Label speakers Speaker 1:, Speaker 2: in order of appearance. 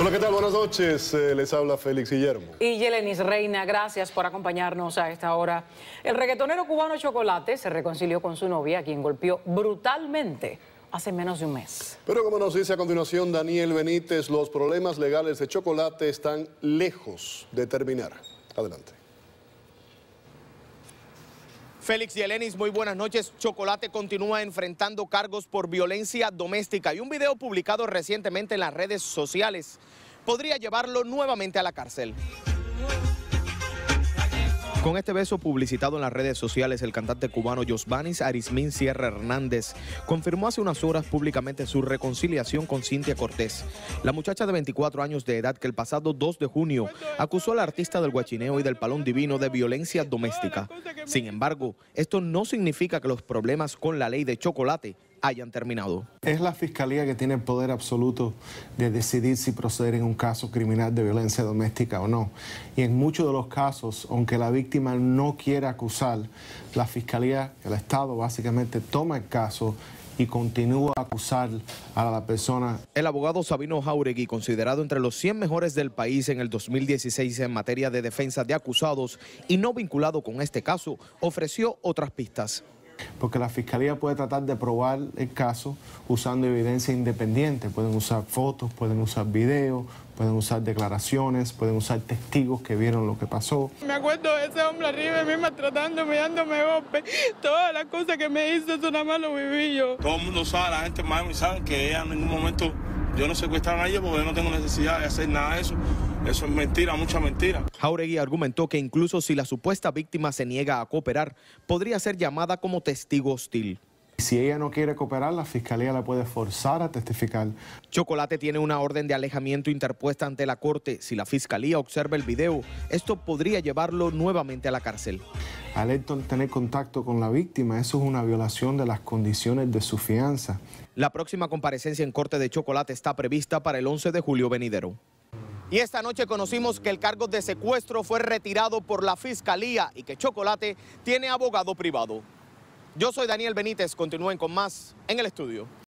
Speaker 1: Hola, ¿qué tal? Buenas noches. Eh, les habla Félix Guillermo.
Speaker 2: Y Yelenis Reina, gracias por acompañarnos a esta hora. El reggaetonero cubano Chocolate se reconcilió con su novia, quien golpeó brutalmente hace menos de un
Speaker 1: mes. Pero como nos dice a continuación Daniel Benítez, los problemas legales de Chocolate están lejos de terminar. Adelante.
Speaker 2: Félix y muy buenas noches. Chocolate continúa enfrentando cargos por violencia doméstica y un video publicado recientemente en las redes sociales podría llevarlo nuevamente a la cárcel. Con este beso publicitado en las redes sociales, el cantante cubano Josvanis Arismín Sierra Hernández confirmó hace unas horas públicamente su reconciliación con Cintia Cortés, la muchacha de 24 años de edad que el pasado 2 de junio acusó al artista del guachineo y del palón divino de violencia doméstica. Sin embargo, esto no significa que los problemas con la ley de chocolate hayan terminado.
Speaker 1: Es la fiscalía que tiene el poder absoluto de decidir si proceder en un caso criminal de violencia doméstica o no. Y en muchos de los casos, aunque la víctima no quiera acusar, la fiscalía, el Estado básicamente toma el caso y continúa a acusar a la persona.
Speaker 2: El abogado Sabino Jauregui, considerado entre los 100 mejores del país en el 2016 en materia de defensa de acusados y no vinculado con este caso, ofreció
Speaker 1: otras pistas porque la fiscalía puede tratar de probar el caso usando evidencia independiente. Pueden usar fotos, pueden usar videos, pueden usar declaraciones, pueden usar testigos que vieron lo que pasó.
Speaker 2: Me acuerdo de ese hombre arriba, mí maltratándome, dándome golpe. Todas las cosas que me hizo, eso nada más lo viví yo.
Speaker 1: Todo el mundo sabe, la gente más sabe que en ningún momento, yo no secuestraron a ella porque yo no tengo necesidad de hacer nada de eso. Eso es mentira, mucha mentira.
Speaker 2: Jauregui argumentó que incluso si la supuesta víctima se niega a cooperar, podría ser llamada como testigo hostil. Si ella no quiere cooperar, la fiscalía la puede forzar
Speaker 1: a testificar.
Speaker 2: Chocolate tiene una orden de alejamiento interpuesta ante la corte. Si la fiscalía observa el video, esto podría llevarlo nuevamente a la cárcel.
Speaker 1: Al tener contacto con la víctima, eso es una violación de las condiciones de su fianza.
Speaker 2: La próxima comparecencia en corte de Chocolate está prevista para el 11 de julio venidero. Y esta noche conocimos que el cargo de secuestro fue retirado por la fiscalía y que Chocolate tiene abogado privado. Yo soy Daniel Benítez, continúen con más en el estudio.